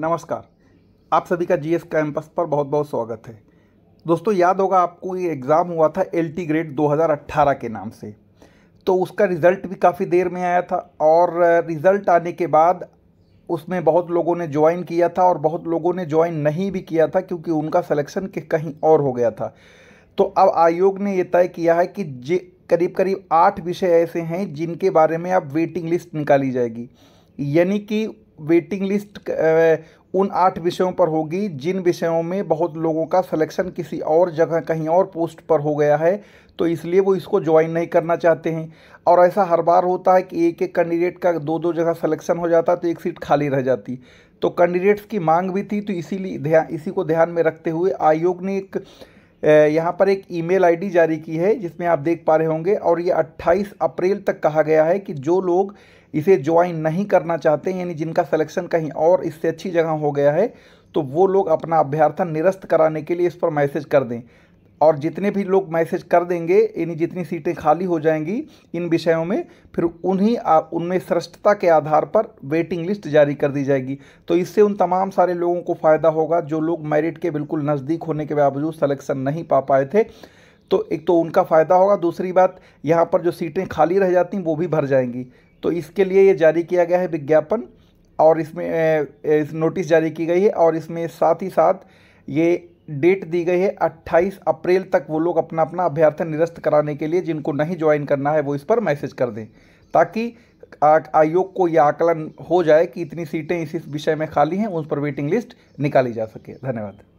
नमस्कार आप सभी का जीएस कैंपस पर बहुत बहुत स्वागत है दोस्तों याद होगा आपको ये एग्ज़ाम हुआ था एल टी ग्रेड 2018 के नाम से तो उसका रिज़ल्ट भी काफ़ी देर में आया था और रिज़ल्ट आने के बाद उसमें बहुत लोगों ने ज्वाइन किया था और बहुत लोगों ने ज्वाइन नहीं भी किया था क्योंकि उनका सलेक्शन के कहीं और हो गया था तो अब आयोग ने ये तय किया है कि जे करीब करीब आठ विषय ऐसे हैं जिनके बारे में अब वेटिंग लिस्ट निकाली जाएगी यानी कि वेटिंग लिस्ट उन आठ विषयों पर होगी जिन विषयों में बहुत लोगों का सिलेक्शन किसी और जगह कहीं और पोस्ट पर हो गया है तो इसलिए वो इसको ज्वाइन नहीं करना चाहते हैं और ऐसा हर बार होता है कि एक एक कैंडिडेट का दो दो जगह सिलेक्शन हो जाता तो एक सीट खाली रह जाती तो कैंडिडेट्स की मांग भी थी तो इसीलिए ध्यान इसी को ध्यान में रखते हुए आयोग ने एक यहाँ पर एक ईमेल आईडी जारी की है जिसमें आप देख पा रहे होंगे और ये 28 अप्रैल तक कहा गया है कि जो लोग इसे ज्वाइन नहीं करना चाहते यानी जिनका सिलेक्शन कहीं और इससे अच्छी जगह हो गया है तो वो लोग अपना अभ्यर्थन निरस्त कराने के लिए इस पर मैसेज कर दें और जितने भी लोग मैसेज कर देंगे यानी जितनी सीटें खाली हो जाएंगी इन विषयों में फिर उन्हीं उनमें श्रेष्ठता के आधार पर वेटिंग लिस्ट जारी कर दी जाएगी तो इससे उन तमाम सारे लोगों को फ़ायदा होगा जो लोग मेरिट के बिल्कुल नज़दीक होने के बावजूद सलेक्शन नहीं पा पाए थे तो एक तो उनका फ़ायदा होगा दूसरी बात यहाँ पर जो सीटें खाली रह जाती वो भी भर जाएंगी तो इसके लिए ये जारी किया गया है विज्ञापन और इसमें इस नोटिस जारी की गई है और इसमें साथ ही साथ ये डेट दी गई है 28 अप्रैल तक वो लोग अपना अपना अभ्यर्थन निरस्त कराने के लिए जिनको नहीं ज्वाइन करना है वो इस पर मैसेज कर दें ताकि आयोग को यह आकलन हो जाए कि इतनी सीटें इस विषय में खाली हैं उस पर वेटिंग लिस्ट निकाली जा सके धन्यवाद